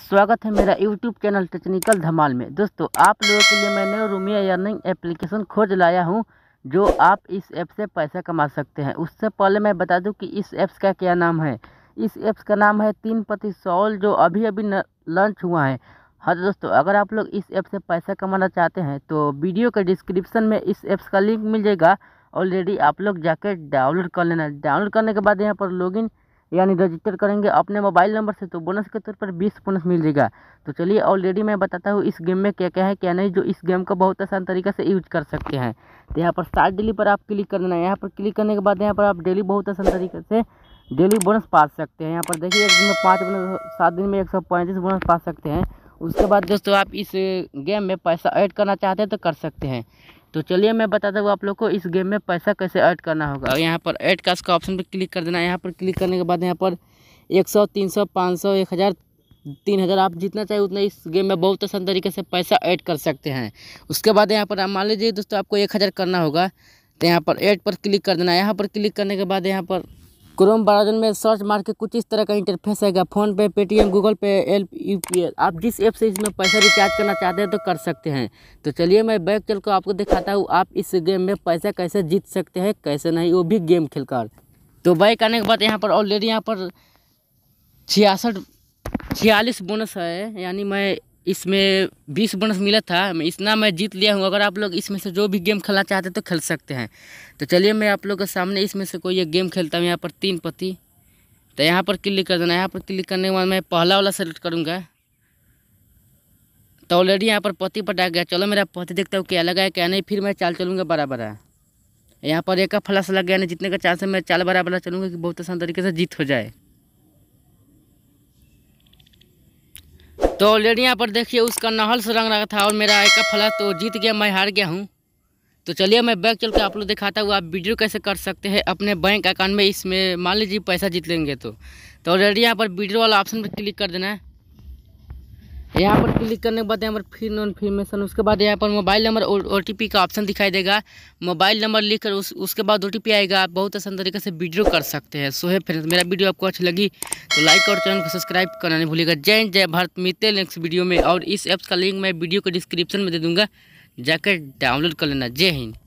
स्वागत है मेरा YouTube चैनल टेक्निकल धमाल में दोस्तों आप लोगों के लिए मैंने रूमिया अर्निंग एप्लीकेशन खोज लाया हूं जो आप इस ऐप से पैसा कमा सकते हैं उससे पहले मैं बता दूं कि इस ऐप्स का क्या नाम है इस ऐप्स का नाम है तीन पति सॉल जो अभी अभी लॉन्च हुआ है हाँ तो दोस्तों अगर आप लोग इस ऐप से पैसा कमाना चाहते हैं तो वीडियो के डिस्क्रिप्सन में इस ऐप्स का लिंक मिल जाएगा ऑलरेडी आप लोग जाकर डाउनलोड कर लेना डाउनलोड करने के बाद यहाँ पर लॉगिन यानी रजिस्टर करेंगे अपने मोबाइल नंबर से तो बोनस के तौर पर बीस बोनस मिल जाएगा तो चलिए ऑलरेडी मैं बताता हूँ इस गेम में क्या क्या है क्या नहीं जो इस गेम को बहुत आसान तरीके से यूज कर सकते हैं तो यहाँ पर स्टार्ट डेली पर आप क्लिक करना है यहाँ पर क्लिक करने के बाद यहाँ पर आप डेली बहुत आसान तरीके से डेली बोनस पा सकते हैं यहाँ पर देखिए एक दिन में पाँच बोनस सात दिन में एक सौ पैंतीस बोनस पा सकते हैं उसके बाद दोस्तों आप इस गेम में पैसा ऐड करना चाहते हैं तो कर सकते हैं तो चलिए मैं बताता हूँ आप लोग को इस गेम में पैसा कैसे ऐड करना होगा यहाँ पर ऐड कैश का ऑप्शन पर क्लिक कर देना है यहाँ पर क्लिक करने के बाद यहाँ पर एक सौ तीन सौ पाँच सौ एक हज़ार तीन हज़ार आप जितना चाहिए उतना इस गेम में बहुत आसान तरीके से पैसा ऐड कर सकते हैं उसके बाद यहाँ पर मान लीजिए दोस्तों आपको एक हज़ार करना होगा तो यहाँ पर ऐड पर क्लिक कर देना है यहाँ पर क्लिक करने के बाद यहाँ पर क्रोम ब्राउजर में सर्च मार के कुछ इस तरह का इंटरफेस आएगा PhonePe Paytm Google Pay एल यू पी एल आप जिस ऐप से इसमें पैसा रिचार्ज करना चाहते हैं तो कर सकते हैं तो चलिए मैं बैक चल कर आपको दिखाता हूँ आप इस गेम में पैसा कैसे जीत सकते हैं कैसे नहीं वो भी गेम खेलकर तो बैक आने के बाद यहाँ पर ऑलरेडी यहाँ पर छियासठ छियालीस बोनस है यानी मैं इसमें बीस बोनस मिला था इतना मैं जीत लिया हूँ अगर आप लोग इसमें से जो भी गेम खेलना चाहते तो खेल सकते हैं तो चलिए मैं आप लोग के सामने इसमें से कोई एक गेम खेलता हूँ यहाँ पर तीन पति तो यहाँ पर क्लिक कर देना यहाँ पर क्लिक करने के बाद मैं पहला वाला सेलेक्ट करूँगा तो ऑलरेडी यहाँ पर पति पटा गया चलो मेरा पति देखता हूँ क्या लगा है क्या नहीं फिर मैं चाल चलूँगा बड़ा बड़ा यहाँ पर एक का फ्लस लग गया नहीं जितने का चांस है मैं चाल बड़ा बड़ा चलूँगा कि बहुत आसान तरीके से जीत हो जाए तो ऑलरेडी यहाँ पर देखिए उसका नहल से रंग रहा था और मेरा का फला तो जीत गया मैं हार गया हूँ तो चलिए मैं बैग चल के आप लोग दिखाता हूँ आप वीडियो कैसे कर सकते हैं अपने बैंक अकाउंट में इसमें मान लीजिए पैसा जीत लेंगे तो ऑलरेडी तो यहाँ पर वीडियो वाला ऑप्शन पर क्लिक कर देना है यहाँ पर क्लिक करने के बाद यहाँ पर फिर इन्फॉर्मेशन उसके बाद यहाँ पर मोबाइल नंबर और ओ का ऑप्शन दिखाई देगा मोबाइल नंबर लिख उस, उसके बाद ओ आएगा आप बहुत आसान तरीके से वीडियो कर सकते हैं सो है फ्रेंड्स मेरा वीडियो आपको अच्छी लगी तो लाइक और चैनल को सब्सक्राइब करना नहीं भूलेगा जय जय भारत मिलते नेक्स्ट वीडियो में और इस ऐप्स का लिंक मैं वीडियो को डिस्क्रिप्शन में दे दूँगा जाकर डाउनलोड कर लेना जय हिंद